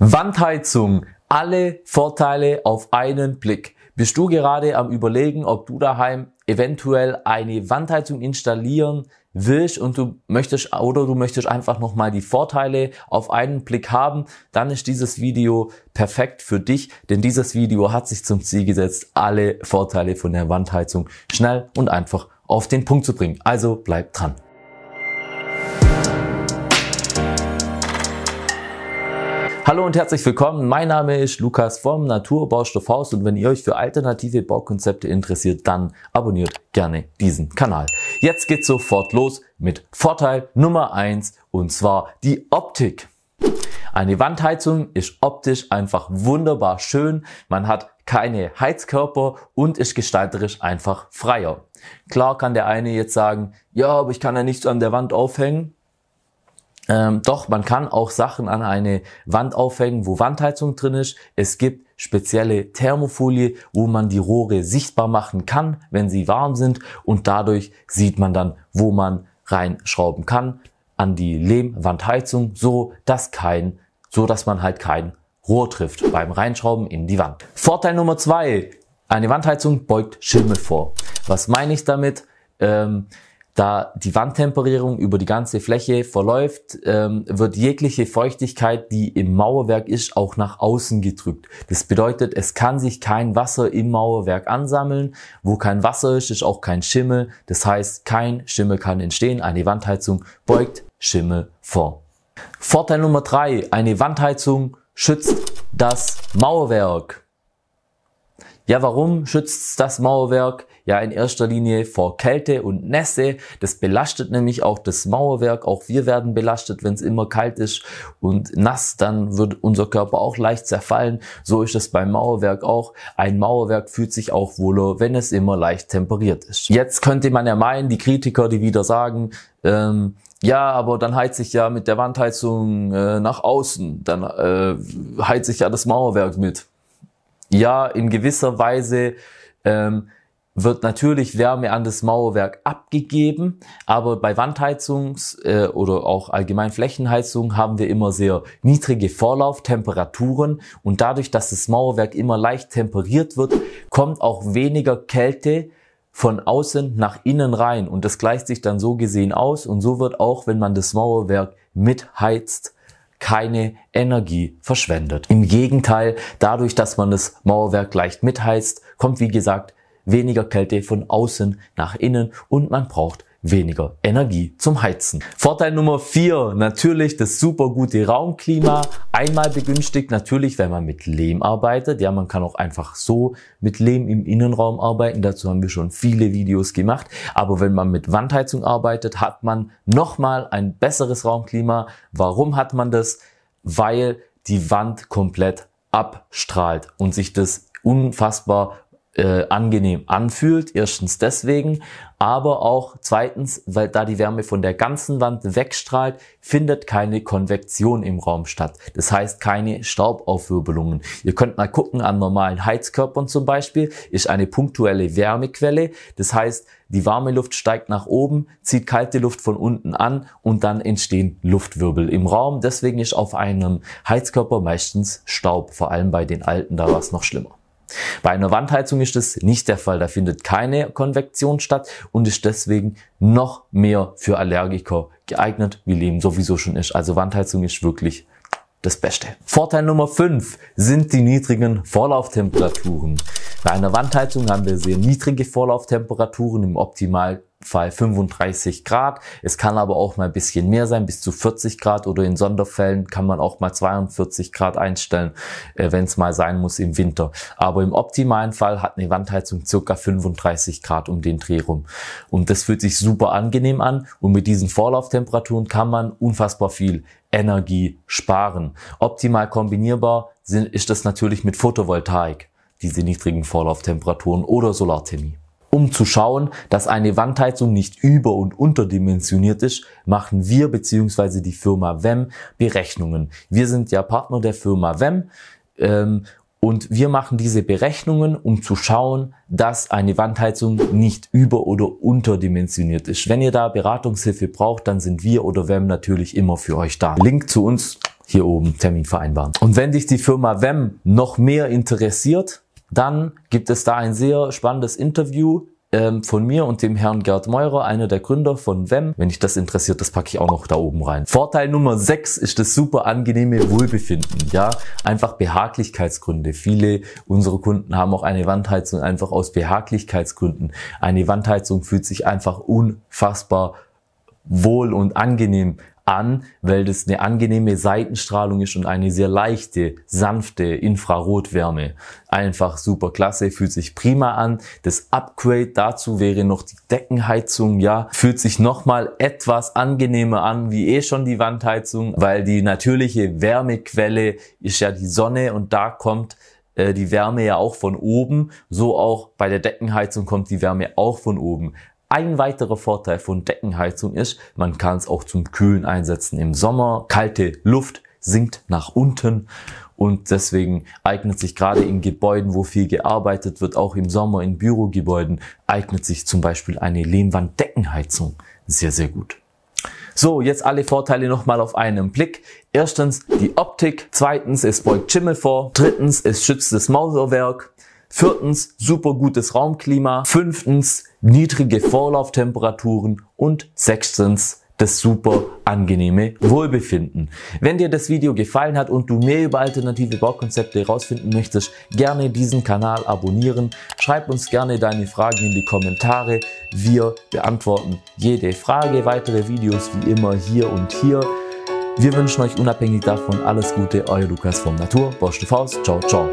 Wandheizung. Alle Vorteile auf einen Blick. Bist du gerade am Überlegen, ob du daheim eventuell eine Wandheizung installieren willst und du möchtest oder du möchtest einfach nochmal die Vorteile auf einen Blick haben, dann ist dieses Video perfekt für dich, denn dieses Video hat sich zum Ziel gesetzt, alle Vorteile von der Wandheizung schnell und einfach auf den Punkt zu bringen. Also bleib dran. Hallo und herzlich willkommen. Mein Name ist Lukas vom Naturbaustoffhaus und wenn ihr euch für alternative Baukonzepte interessiert, dann abonniert gerne diesen Kanal. Jetzt geht's sofort los mit Vorteil Nummer eins und zwar die Optik. Eine Wandheizung ist optisch einfach wunderbar schön. Man hat keine Heizkörper und ist gestalterisch einfach freier. Klar kann der eine jetzt sagen, ja, aber ich kann ja nichts an der Wand aufhängen. Ähm, doch man kann auch Sachen an eine Wand aufhängen, wo Wandheizung drin ist. Es gibt spezielle Thermofolie, wo man die Rohre sichtbar machen kann, wenn sie warm sind und dadurch sieht man dann, wo man reinschrauben kann an die Lehmwandheizung, so dass kein, so dass man halt kein Rohr trifft beim Reinschrauben in die Wand. Vorteil Nummer zwei: Eine Wandheizung beugt Schimmel vor. Was meine ich damit? Ähm, da die Wandtemperierung über die ganze Fläche verläuft, ähm, wird jegliche Feuchtigkeit, die im Mauerwerk ist, auch nach außen gedrückt. Das bedeutet, es kann sich kein Wasser im Mauerwerk ansammeln. Wo kein Wasser ist, ist auch kein Schimmel. Das heißt, kein Schimmel kann entstehen. Eine Wandheizung beugt Schimmel vor. Vorteil Nummer drei: Eine Wandheizung schützt das Mauerwerk. Ja, warum schützt das Mauerwerk? Ja, in erster Linie vor Kälte und Nässe. Das belastet nämlich auch das Mauerwerk. Auch wir werden belastet, wenn es immer kalt ist und nass, dann wird unser Körper auch leicht zerfallen. So ist es beim Mauerwerk auch. Ein Mauerwerk fühlt sich auch wohler, wenn es immer leicht temperiert ist. Jetzt könnte man ja meinen, die Kritiker, die wieder sagen, ähm, ja, aber dann heizt sich ja mit der Wandheizung äh, nach außen, dann äh, heizt sich ja das Mauerwerk mit ja, in gewisser Weise ähm, wird natürlich Wärme an das Mauerwerk abgegeben, aber bei Wandheizungs- äh, oder auch allgemein Flächenheizung haben wir immer sehr niedrige Vorlauftemperaturen und dadurch, dass das Mauerwerk immer leicht temperiert wird, kommt auch weniger Kälte von außen nach innen rein und das gleicht sich dann so gesehen aus und so wird auch, wenn man das Mauerwerk mitheizt, keine Energie verschwendet. Im Gegenteil, dadurch, dass man das Mauerwerk leicht mitheizt, kommt wie gesagt weniger Kälte von außen nach innen und man braucht weniger Energie zum Heizen. Vorteil Nummer vier natürlich das super gute Raumklima. Einmal begünstigt natürlich, wenn man mit Lehm arbeitet. Ja, man kann auch einfach so mit Lehm im Innenraum arbeiten. Dazu haben wir schon viele Videos gemacht. Aber wenn man mit Wandheizung arbeitet, hat man nochmal ein besseres Raumklima. Warum hat man das? Weil die Wand komplett abstrahlt und sich das unfassbar äh, angenehm anfühlt. Erstens deswegen, aber auch zweitens, weil da die Wärme von der ganzen Wand wegstrahlt, findet keine Konvektion im Raum statt. Das heißt keine Staubaufwirbelungen. Ihr könnt mal gucken, an normalen Heizkörpern zum Beispiel ist eine punktuelle Wärmequelle. Das heißt, die warme Luft steigt nach oben, zieht kalte Luft von unten an und dann entstehen Luftwirbel im Raum. Deswegen ist auf einem Heizkörper meistens Staub, vor allem bei den alten, da war es noch schlimmer. Bei einer Wandheizung ist das nicht der Fall. Da findet keine Konvektion statt und ist deswegen noch mehr für Allergiker geeignet, wie Leben sowieso schon ist. Also Wandheizung ist wirklich das Beste. Vorteil Nummer 5 sind die niedrigen Vorlauftemperaturen. Bei einer Wandheizung haben wir sehr niedrige Vorlauftemperaturen. Im optimalen Fall 35 Grad. Es kann aber auch mal ein bisschen mehr sein, bis zu 40 Grad oder in Sonderfällen kann man auch mal 42 Grad einstellen, äh, wenn es mal sein muss im Winter. Aber im optimalen Fall hat eine Wandheizung circa 35 Grad um den Dreh rum. Und das fühlt sich super angenehm an und mit diesen Vorlauftemperaturen kann man unfassbar viel Energie sparen. Optimal kombinierbar ist das natürlich mit Photovoltaik, diese niedrigen Vorlauftemperaturen oder Solarthermie. Um zu schauen, dass eine Wandheizung nicht über- und unterdimensioniert ist, machen wir bzw. die Firma WEM Berechnungen. Wir sind ja Partner der Firma WEM ähm, und wir machen diese Berechnungen, um zu schauen, dass eine Wandheizung nicht über- oder unterdimensioniert ist. Wenn ihr da Beratungshilfe braucht, dann sind wir oder WEM natürlich immer für euch da. Link zu uns hier oben, Termin vereinbaren. Und wenn dich die Firma WEM noch mehr interessiert, dann gibt es da ein sehr spannendes Interview ähm, von mir und dem Herrn Gerd Meurer, einer der Gründer von WEM. Wenn dich das interessiert, das packe ich auch noch da oben rein. Vorteil Nummer 6 ist das super angenehme Wohlbefinden. Ja, einfach Behaglichkeitsgründe. Viele unserer Kunden haben auch eine Wandheizung einfach aus Behaglichkeitsgründen. Eine Wandheizung fühlt sich einfach unfassbar wohl und angenehm an, weil das eine angenehme Seitenstrahlung ist und eine sehr leichte, sanfte Infrarotwärme. Einfach super klasse, fühlt sich prima an. Das Upgrade dazu wäre noch die Deckenheizung, ja, fühlt sich nochmal etwas angenehmer an wie eh schon die Wandheizung, weil die natürliche Wärmequelle ist ja die Sonne und da kommt äh, die Wärme ja auch von oben, so auch bei der Deckenheizung kommt die Wärme auch von oben. Ein weiterer Vorteil von Deckenheizung ist, man kann es auch zum Kühlen einsetzen im Sommer. Kalte Luft sinkt nach unten und deswegen eignet sich gerade in Gebäuden, wo viel gearbeitet wird, auch im Sommer in Bürogebäuden, eignet sich zum Beispiel eine Lehmwanddeckenheizung sehr, sehr gut. So, jetzt alle Vorteile nochmal auf einen Blick. Erstens die Optik, zweitens es beugt Schimmel vor, drittens es schützt das Mauserwerk. Viertens, super gutes Raumklima. Fünftens, niedrige Vorlauftemperaturen. Und sechstens, das super angenehme Wohlbefinden. Wenn dir das Video gefallen hat und du mehr über alternative Baukonzepte herausfinden möchtest, gerne diesen Kanal abonnieren. Schreib uns gerne deine Fragen in die Kommentare. Wir beantworten jede Frage. Weitere Videos wie immer hier und hier. Wir wünschen euch unabhängig davon alles Gute. Euer Lukas vom Natur. Bosch Faust. Ciao, ciao.